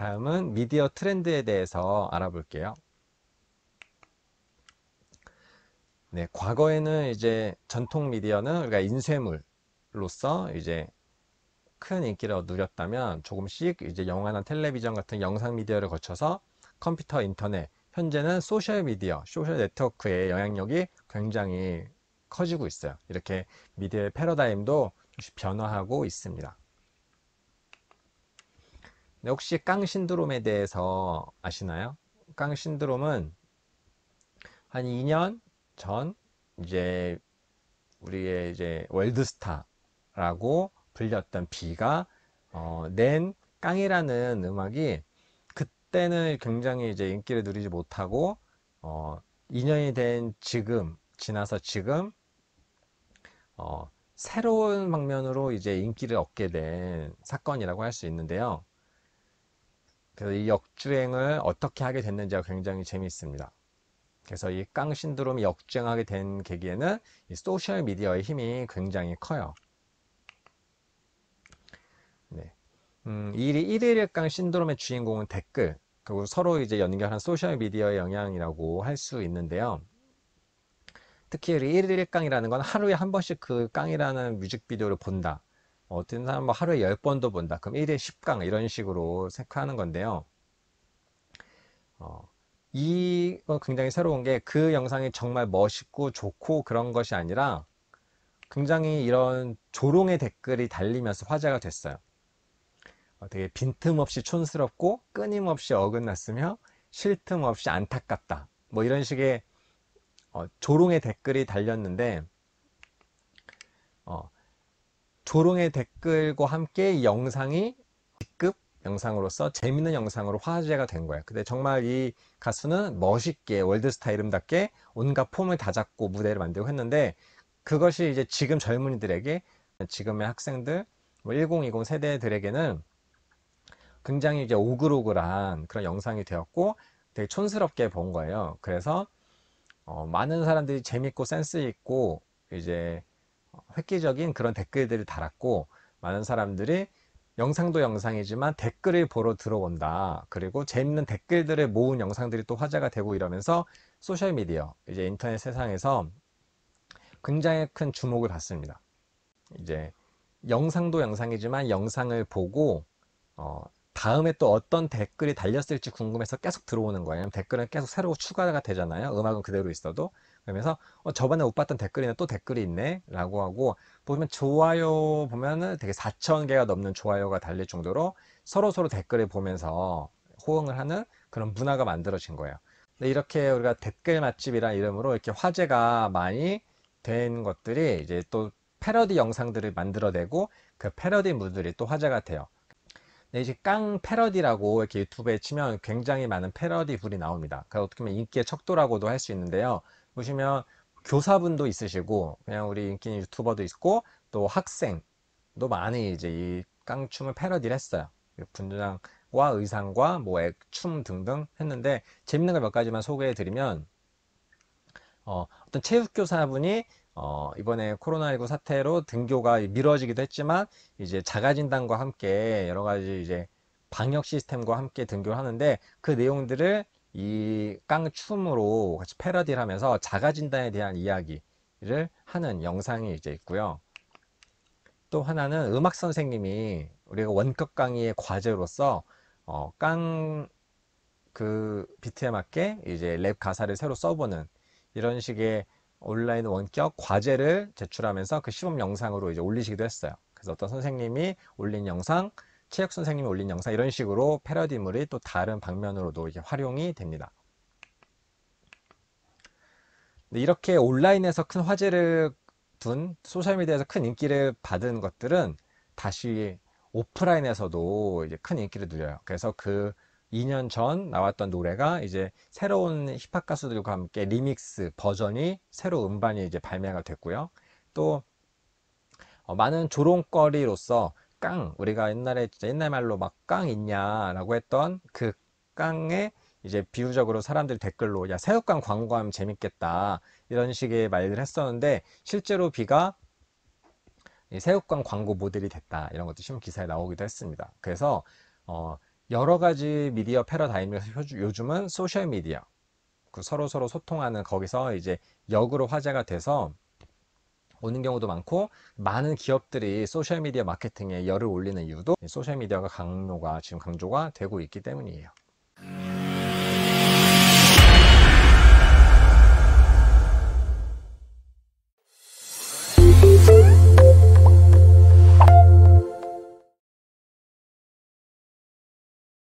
다음은 미디어 트렌드에 대해서 알아볼게요. 네, 과거에는 이제 전통 미디어는 우리가 인쇄물로서 이제 큰 인기를 누렸다면 조금씩 이제 영화나 텔레비전 같은 영상 미디어를 거쳐서 컴퓨터, 인터넷, 현재는 소셜 미디어, 소셜 네트워크의 영향력이 굉장히 커지고 있어요. 이렇게 미디어의 패러다임도 변화하고 있습니다. 네, 혹시 깡 신드롬에 대해서 아시나요? 깡 신드롬은 한 2년 전 이제 우리의 이제 월드스타라고 불렸던 비가 어, 낸 깡이라는 음악이 그때는 굉장히 이제 인기를 누리지 못하고 어, 2년이 된 지금 지나서 지금 어, 새로운 방면으로 이제 인기를 얻게 된 사건이라고 할 수 있는데요. 그래서 이 역주행을 어떻게 하게 됐는지가 굉장히 재미있습니다. 그래서 이깡 신드롬이 역주행하게 된 계기에는 이 소셜 미디어의 힘이 굉장히 커요. 네. 음, 이 1일 1강 신드롬의 주인공은 댓글, 그리고 서로 이제 연결한 소셜 미디어의 영향이라고 할 수 있는데요. 특히 1일 1강이라는 건 하루에 한 번씩 그 깡이라는 뮤직비디오를 본다. 뭐 어떤 사람 뭐 하루에 10번도 본다. 그럼 1일 10강 이런 식으로 생각하는 건데요. 어, 이건 굉장히 새로운 게 그 영상이 정말 멋있고 좋고 그런 것이 아니라 굉장히 이런 조롱의 댓글이 달리면서 화제가 됐어요. 어, 되게 빈틈없이 촌스럽고 끊임없이 어긋났으며 쉴틈 없이 안타깝다. 뭐 이런 식의 어, 조롱의 댓글이 달렸는데 어, 조롱의 댓글과 함께 이 영상이 B급 영상으로서 재밌는 영상으로 화제가 된 거예요. 근데 정말 이 가수는 멋있게 월드스타 이름답게 온갖 폼을 다 잡고 무대를 만들고 했는데 그것이 이제 지금 젊은이들에게 지금의 학생들 1020 뭐 세대들에게는 굉장히 이제 오글오글한 그런 영상이 되었고 되게 촌스럽게 본 거예요. 그래서 어, 많은 사람들이 재밌고 센스 있고 이제 획기적인 그런 댓글들을 달았고 많은 사람들이 영상도 영상이지만 댓글을 보러 들어온다. 그리고 재밌는 댓글들을 모은 영상들이 또 화제가 되고 이러면서 소셜미디어, 이제 인터넷 세상에서 굉장히 큰 주목을 받습니다. 이제 영상도 영상이지만 영상을 보고 어, 다음에 또 어떤 댓글이 달렸을지 궁금해서 계속 들어오는 거예요. 댓글은 계속 새로 추가가 되잖아요. 음악은 그대로 있어도. 그러면서 어, 저번에 못 봤던 댓글이네 또 댓글이 있네 라고 하고 보면 좋아요 보면은 되게 4천 개가 넘는 좋아요가 달릴 정도로 서로 서로 댓글을 보면서 호응을 하는 그런 문화가 만들어진 거예요. 이렇게 우리가 댓글 맛집이라는 이름으로 이렇게 화제가 많이 된 것들이 이제 또 패러디 영상들을 만들어내고 그 패러디 무들이 또 화제가 돼요. 네, 이제 깡 패러디라고 이렇게 유튜브에 치면 굉장히 많은 패러디불이 나옵니다. 그 어떻게 보면 인기의 척도라고도 할 수 있는데요. 보시면 교사분도 있으시고 그냥 우리 인기 유튜버도 있고 또 학생도 많이 이제 이 깡춤을 패러디를 했어요. 분장 과 의상과 뭐 춤 등등 했는데 재밌는 걸 몇 가지만 소개해 드리면 어, 어떤 체육교사분이 어, 이번에 코로나19 사태로 등교가 미뤄지기도 했지만 이제 자가진단과 함께 여러 가지 이제 방역 시스템과 함께 등교를 하는데 그 내용들을 이 깡춤으로 같이 패러디를 하면서 자가진단에 대한 이야기를 하는 영상이 이제 있고요. 또 하나는 음악 선생님이 우리가 원격 강의의 과제로서 어, 깡 그 비트에 맞게 이제 랩 가사를 새로 써보는 이런 식의 온라인 원격 과제를 제출하면서 그 시범 영상으로 이제 올리시기도 했어요. 그래서 어떤 선생님이 올린 영상, 체육 선생님이 올린 영상 이런 식으로 패러디물이 또 다른 방면으로도 이게 활용이 됩니다. 이렇게 온라인에서 큰 화제를 둔 소셜미디어에서 큰 인기를 받은 것들은 다시 오프라인에서도 이제 큰 인기를 누려요. 그래서 그 2년 전 나왔던 노래가 이제 새로운 힙합 가수들과 함께 리믹스 버전이 새로 음반이 이제 발매가 됐고요. 또 어, 많은 조롱거리로서 깡 우리가 옛날에 진짜 옛날 말로 막 깡 있냐라고 했던 그깡에 이제 비유적으로 사람들 댓글로 야 새우깡 광고하면 재밌겠다 이런 식의 말들을 했었는데 실제로 비가 새우깡 광고 모델이 됐다 이런 것도 신문 기사에 나오기도 했습니다. 그래서 어, 여러 가지 미디어 패러다임에서 요즘은 소셜 미디어 그 서로 서로 소통하는 거기서 이제 역으로 화제가 돼서 오는 경우도 많고 많은 기업들이 소셜 미디어 마케팅에 열을 올리는 이유도 소셜 미디어가 강요가 지금 강조가 되고 있기 때문이에요.